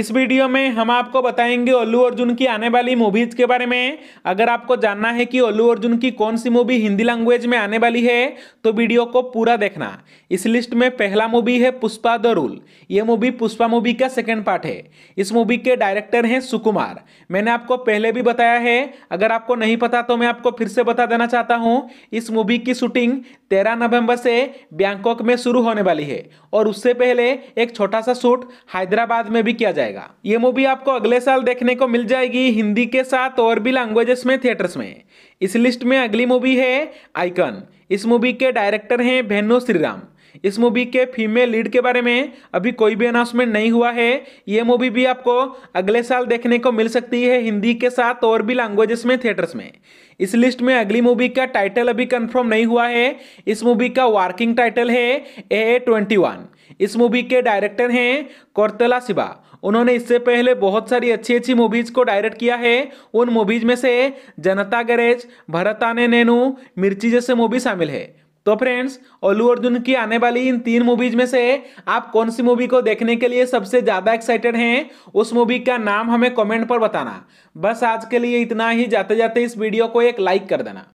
इस वीडियो में हम आपको बताएंगे अल्लू अर्जुन की आने वाली मूवीज़ के बारे में अगर आपको जानना है कि अल्लू अर्जुन की कौन सी मूवी हिंदी लैंग्वेज में आने वाली है तो वीडियो को पूरा देखना इस लिस्ट में पहला मूवी है पुष्पा द रूल ये मूवी पुष्पा मूवी का सेकेंड पार्ट है इस मूवी के डायरेक्टर हैं सुकुमार मैंने आपको पहले भी बताया है अगर आपको नहीं पता तो मैं आपको फिर से बता देना चाहता हूँ इस मूवी की शूटिंग तेरह नवम्बर से बैंकॉक में शुरू होने वाली है और उससे पहले एक छोटा सा शूट हैदराबाद में भी किया जाए जाएगा ये मूवी आपको अगले साल देखने को मिल जाएगी हिंदी के साथ और भी लैंग्वेजेस में थिएटर्स में इस लिस्ट में अगली मूवी है आइकन इस मूवी के डायरेक्टर हैं भेनु श्रीराम इस मूवी के फीमेल लीड के बारे में अभी कोई भी अनाउंसमेंट नहीं हुआ है ये मूवी भी आपको अगले साल देखने को मिल सकती है हिंदी के साथ और भी लैंग्वेजेस में थिएटर्स में इस लिस्ट में अगली मूवी का टाइटल अभी कंफर्म नहीं हुआ है इस मूवी का वर्किंग टाइटल है ए ट्वेंटी वन इस मूवी के डायरेक्टर हैं कोर्तला शिवा उन्होंने इससे पहले बहुत सारी अच्छी अच्छी मूवीज को डायरेक्ट किया है उन मूवीज में से जनता भरत भरताने नैनू मिर्ची जैसे मूवी शामिल है तो फ्रेंड्स अल्लू अर्जुन की आने वाली इन तीन मूवीज में से आप कौन सी मूवी को देखने के लिए सबसे ज़्यादा एक्साइटेड हैं उस मूवी का नाम हमें कमेंट पर बताना बस आज के लिए इतना ही जाते जाते इस वीडियो को एक लाइक कर देना